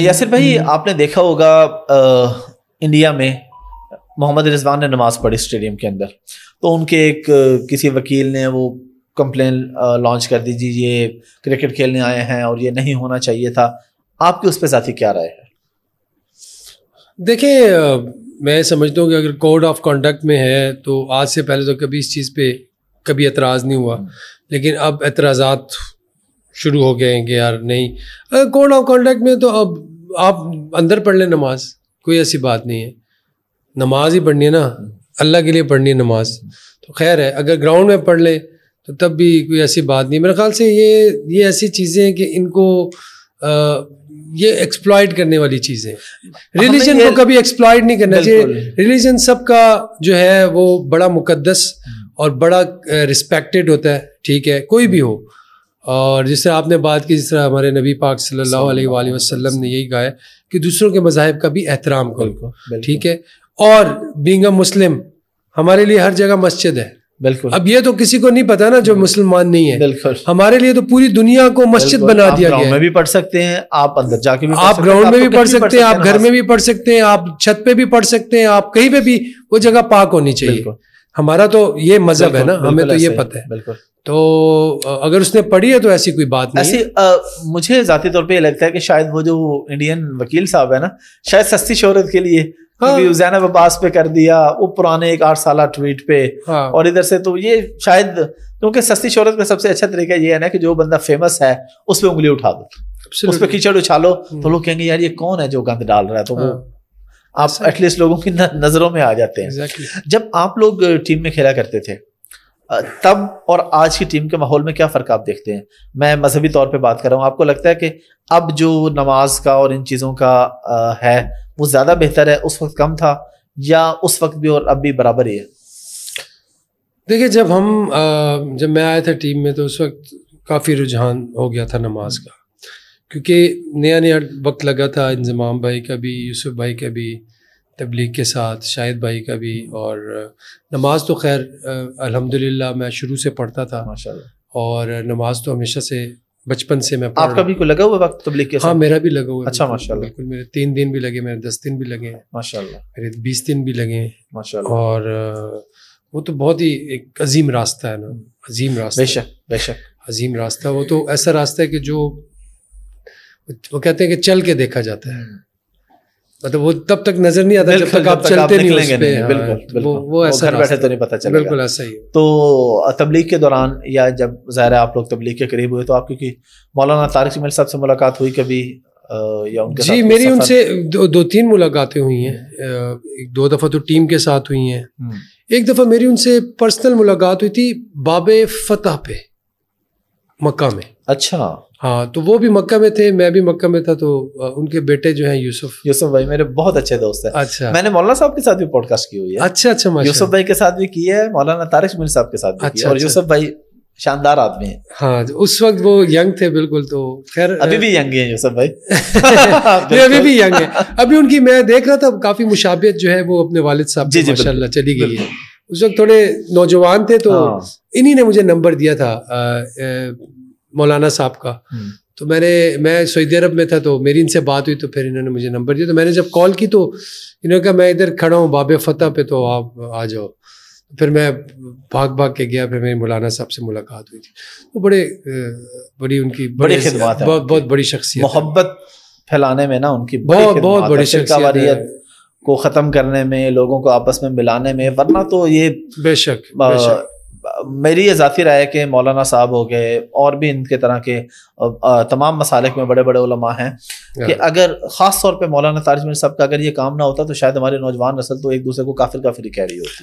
यासिर भाई हम्म। आपने देखा होगा आ, इंडिया में मोहम्मद रिजवान ने नमाज पढ़ी स्टेडियम के अंदर तो उनके एक किसी वकील ने वो कंप्लेन लॉन्च कर दी जी ये क्रिकेट खेलने आए हैं और ये नहीं होना चाहिए था आपकी उस पर साथी क्या राय है देखिए मैं समझता हूँ कि अगर कोड ऑफ कंडक्ट में है तो आज से पहले तो कभी इस चीज़ पे कभी एतराज़ नहीं हुआ हम्म। लेकिन अब एतराज शुरू हो गए हैं कि यार नहीं कोड ऑफ कॉन्डक्ट में तो अब आप अंदर पढ़ लें नमाज कोई ऐसी बात नहीं है नमाज ही पढ़नी है ना अल्लाह के लिए पढ़नी है नमाज तो खैर है अगर ग्राउंड में पढ़ लें तो तब भी कोई ऐसी बात नहीं मेरे ख्याल से ये ये ऐसी चीज़ें हैं कि इनको आ, ये एक्सप्लॉयड करने वाली चीज़ें रिलीजन को कभी एक्सप्लॉयड नहीं करना चाहिए रिलीजन सबका जो है वो बड़ा मुकदस और बड़ा रिस्पेक्टेड होता है ठीक है कोई भी हो और जिससे आपने बात की जिस तरह हमारे नबी पाक सल्लल्लाहु अलैहि वसल्लम ने यही कहा है कि दूसरों के मजाहब का भी एहतराम करो ठीक है और बींग मुस्लिम हमारे लिए हर जगह मस्जिद है बिल्कुल अब ये तो किसी को नहीं पता ना जो मुसलमान नहीं है बिल्कुल हमारे लिए तो पूरी दुनिया को मस्जिद बना दिया गया है भी पढ़ सकते हैं आप अंदर जाके भी आप ग्राउंड में भी पढ़ सकते हैं आप घर हाँ। में भी पढ़ सकते हैं आप छत पे भी पढ़ सकते हैं आप कहीं पे भी वो जगह पाक होनी चाहिए हमारा तो ये मजहब है ना हमें तो ये पता है बिल्कुल तो अगर उसने पढ़ी है तो ऐसी कोई बात नहीं ऐसी आ, मुझे जाती तौर पे ये लगता है कि शायद वो जो इंडियन वकील साहब है ना शायद सस्ती शोहरत के लिए हाँ। अब्बास पे कर दिया वो पुराने एक आठ साल ट्वीट पे हाँ। और इधर से तो ये शायद क्योंकि सस्ती शोहरत का सबसे अच्छा तरीका ये है ना कि जो बंदा फेमस है उस पर उंगली उठा दो उस पर कीचड़ उछालो तो हम्म। लोग कहेंगे यार ये कौन है जो गंद डाल रहा है तो वो हाँ। आप एटलीस्ट लोगों की नज़रों में आ जाते हैं जब आप लोग टीम में खेला करते थे तब और आज की टीम के माहौल में क्या फ़र्क आप देखते हैं मैं मजहबी तौर पे बात कर रहा हूँ आपको लगता है कि अब जो नमाज का और इन चीज़ों का है वो ज़्यादा बेहतर है उस वक्त कम था या उस वक्त भी और अब भी बराबर ही है देखिए जब हम जब मैं आया था टीम में तो उस वक्त काफ़ी रुझान हो गया था नमाज का क्योंकि नया नया वक्त लगा था इंजमाम भाई का भी यूसुफ भाई का भी तबलीग के साथ शाहिद भाई का भी और नमाज तो खैर अल्हम्दुलिल्लाह मैं शुरू से पढ़ता था और नमाज तो हमेशा से बचपन से मैं आपका भी कोई लगा हुआ वक्त तबलीग के हाँ, साथ हाँ मेरा भी लगा हुआ अच्छा माशाल्लाह बिल्कुल मेरे तीन दिन भी लगे मेरे दस दिन भी लगे माशाल्लाह मेरे बीस दिन भी लगे माशाल्लाह और वो तो बहुत ही एक अजीम रास्ता है ना अजीम रास्ता बेशक बेशक अजीम रास्ता वो तो ऐसा रास्ता है कि जो वो कहते हैं कि चल के देखा जाता है हम्म। मतलब वो तब तक नजर नहीं आता जब तक आप चलते नहीं उस पे हाँ, बिल्कुल, वो, वो ऐसा घर बैठे तो नहीं पता चलेगा बिल्कुल ऐसा ही तो तबलीग के दौरान या जब ज़ाहिर आप लोग तबलीग के करीब हुए तो आप क्योंकि मौलाना तारिक जमील साहब से मुलाकात हुई कभी या उनके जी मेरी उनसे दो, दो तीन मुलाकातें हुई हैं हम्म। दो दफ़ा तो टीम के साथ हुई हैं हम्म। एक दफ़ा मेरी उनसे पर्सनल मुलाकात हुई थी बाबे फतेह पे मक्का में अच्छा हाँ तो वो भी मक्का में थे मैं भी मक्का में था तो उनके बेटे जो हैं यूसुफ यूसुफ भाई मेरे बहुत अच्छे दोस्त हैं अच्छा मैंने मौलाना साहब के साथ भी पॉडकास्ट की हुई है अच्छा अच्छा यूसुफ भाई के साथ भी की है मौलाना तारिक मिल साहब के साथ भी अच्छा, की है। अच्छा, और अच्छा। यूसुफ भाई शानदार आदमी है हाँ तो उस वक्त वो यंग थे बिल्कुल तो खैर अभी भी यंग है यूसुफ भाई नहीं अभी भी यंग है अभी उनकी मैं देख रहा था काफी मुशाबियत जो है वो अपने वालिद साहब जी माशा चली गई है उस वक्त थोड़े नौजवान थे तो हाँ। इन्हीं ने मुझे नंबर दिया था मौलाना साहब का हम्म। तो मैंने मैं सऊदी अरब में था तो मेरी इनसे बात हुई तो फिर इन्होंने मुझे नंबर दिया तो मैंने जब कॉल की तो इन्होंने कहा मैं इधर खड़ा हूँ बाबे फतेह पे तो आप आ जाओ तो फिर मैं भाग भाग के गया फिर मेरी मौलाना साहब से मुलाकात हुई थी तो बड़े बड़ी उनकी बड़ी बहुत बहुत बड़ी शख्सियत मोहब्बत फैलाने में ना उनकी बहुत बहुत बड़ी शख्सियत को ख़त्म करने में लोगों को आपस में मिलाने में वरना तो ये बेशक, बेशक मेरी ये ज़ाती राय है कि मौलाना साहब हो गए और भी इनके तरह के तमाम मसालिक में बड़े बड़े उलमा हैं कि अगर ख़ास तौर पे मौलाना तारिज साहब का अगर ये काम ना होता तो शायद हमारी नौजवान नसल तो एक दूसरे को काफिर काफिर कह रही होती